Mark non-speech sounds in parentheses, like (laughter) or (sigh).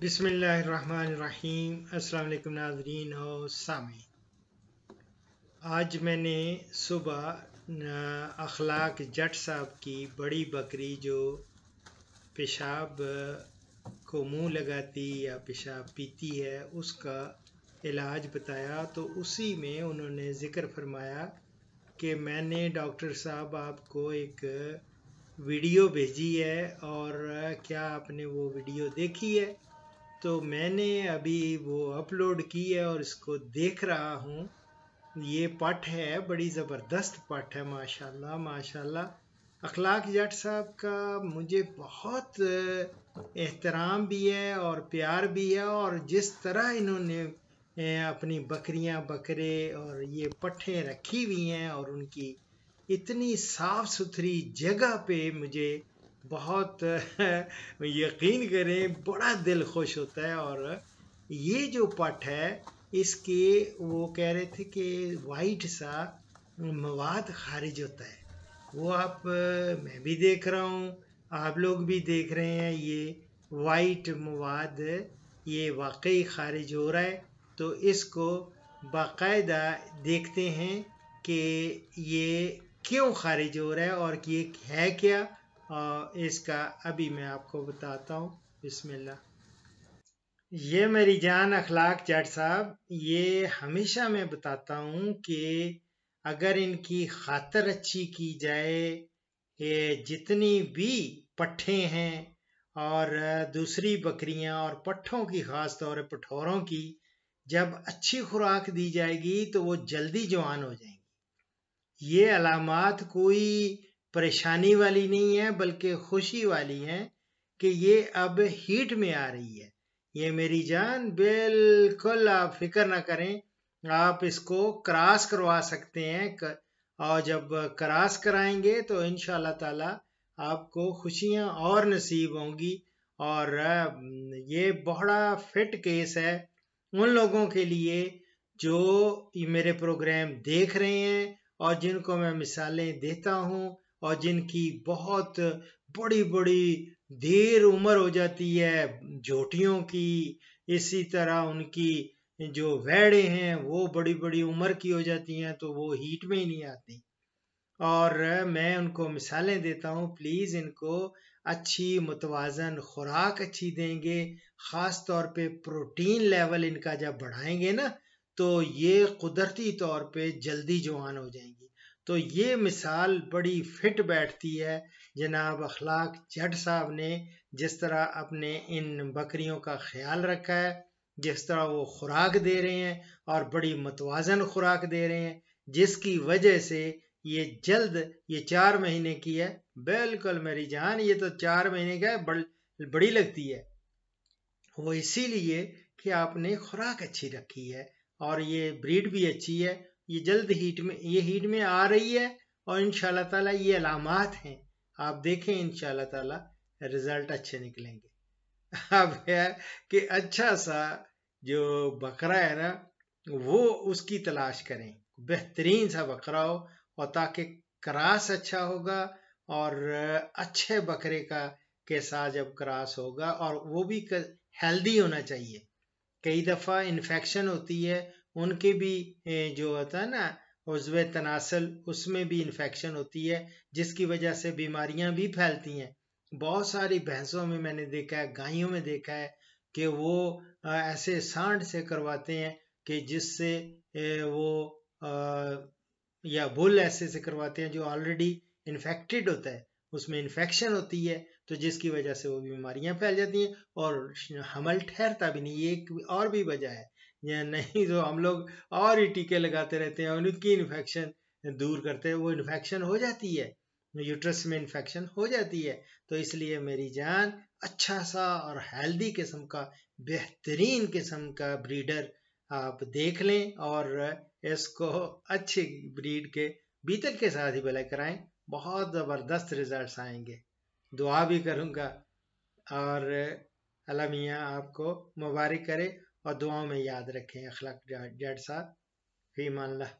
बिसमीम् अल्लाम नाजरीन हो सामी आज मैंने सुबह अखलाक जट साहब की बड़ी बकरी जो पेशाब को मुंह लगाती या पेशाब पीती है उसका इलाज बताया तो उसी में उन्होंने ज़िक्र फरमाया कि मैंने डॉक्टर साहब आपको एक वीडियो भेजी है और क्या आपने वो वीडियो देखी है तो मैंने अभी वो अपलोड की है और इसको देख रहा हूँ ये पट है बड़ी ज़बरदस्त पट है माशाल्लाह माशाल्लाह अखलाक जट साहब का मुझे बहुत एहतराम भी है और प्यार भी है और जिस तरह इन्होंने अपनी बकरियां बकरे और ये पट्ठे रखी हुई हैं और उनकी इतनी साफ़ सुथरी जगह पे मुझे बहुत (laughs) यकीन करें बड़ा दिल खुश होता है और ये जो पट है इसके वो कह रहे थे कि वाइट सा मवाद खारिज होता है वो आप मैं भी देख रहा हूँ आप लोग भी देख रहे हैं ये वाइट मवाद ये वाकई खारिज हो रहा है तो इसको बाकायदा देखते हैं कि ये क्यों खारिज हो रहा है और ये है क्या इसका अभी मैं आपको बताता हूँ बिस्मिल्लाह ये मेरी जान अखलाक जट साहब ये हमेशा मैं बताता हूँ कि अगर इनकी खातर अच्छी की जाए ये जितनी भी पट्ठे हैं और दूसरी बकरियाँ और पट्ठों की खास तौर पठौरों की जब अच्छी खुराक दी जाएगी तो वो जल्दी जवान हो जाएंगी ये अलामत कोई परेशानी वाली नहीं है बल्कि खुशी वाली है कि ये अब हीट में आ रही है ये मेरी जान बिल्कुल आप फिक्र ना करें आप इसको क्रॉस करवा सकते हैं कर, और जब क्रॉस कराएंगे तो इन ताला आपको खुशियां और नसीब होंगी और ये बड़ा फिट केस है उन लोगों के लिए जो मेरे प्रोग्राम देख रहे हैं और जिनको मैं मिसालें देता हूँ और जिनकी बहुत बड़ी बड़ी देर उम्र हो जाती है झोटियों की इसी तरह उनकी जो वैड़े हैं वो बड़ी बड़ी उम्र की हो जाती हैं तो वो हीट में ही नहीं आती और मैं उनको मिसालें देता हूँ प्लीज़ इनको अच्छी मुतवाजन खुराक अच्छी देंगे ख़ास तौर पे प्रोटीन लेवल इनका जब बढ़ाएंगे ना तो ये कुदरती तौर पे जल्दी जवान हो जाएंगी तो ये मिसाल बड़ी फिट बैठती है जनाब अखलाक जट साहब ने जिस तरह अपने इन बकरियों का ख्याल रखा है जिस तरह वो खुराक दे रहे हैं और बड़ी मतवाजन खुराक दे रहे हैं जिसकी वजह से ये जल्द ये चार महीने की है बिल्कुल मेरी जान ये तो चार महीने का है बड़, बड़ी लगती है वो इसीलिए कि आपने खुराक अच्छी रखी है और ये ब्रीड भी अच्छी है ये जल्द हीट में ये हीट में आ रही है और इन ताला ये अलामत हैं आप देखें इन ताला रिजल्ट अच्छे निकलेंगे (laughs) अब है कि अच्छा सा जो बकरा है ना वो उसकी तलाश करें बेहतरीन सा बकरा हो और ताकि क्रास अच्छा होगा और अच्छे बकरे का के साथ जब क्रास होगा और वो भी हेल्दी होना चाहिए कई दफ़ा इन्फेक्शन होती है उनके भी जो होता है ना उज्व तनासल उसमें भी इन्फेक्शन होती है जिसकी वजह से बीमारियां भी फैलती हैं बहुत सारी भैंसों में मैंने देखा है गायों में देखा है कि वो ऐसे सांड से करवाते हैं कि जिससे वो या बुल ऐसे से करवाते हैं जो ऑलरेडी इन्फेक्टेड होता है उसमें इन्फेक्शन होती है तो जिसकी वजह से वो बीमारियां फैल जाती हैं और हमल ठहरता भी नहीं ये एक और भी वजह है या नहीं जो तो हम लोग और ही टीके लगाते रहते हैं और उनकी इन्फेक्शन दूर करते हैं वो इन्फेक्शन हो जाती है यूट्रस में इन्फेक्शन हो जाती है तो इसलिए मेरी जान अच्छा सा और हेल्दी किस्म का बेहतरीन किस्म का ब्रीडर आप देख लें और इसको अच्छे ब्रीड के बीतल के साथ ही भले कराएं बहुत ज़बरदस्त रिजल्ट्स आएंगे दुआ भी करूँगा और अलमिया मियाँ आपको मुबारक करे और दुआओं में याद रखें अखलाक जैड साहब फीमान ला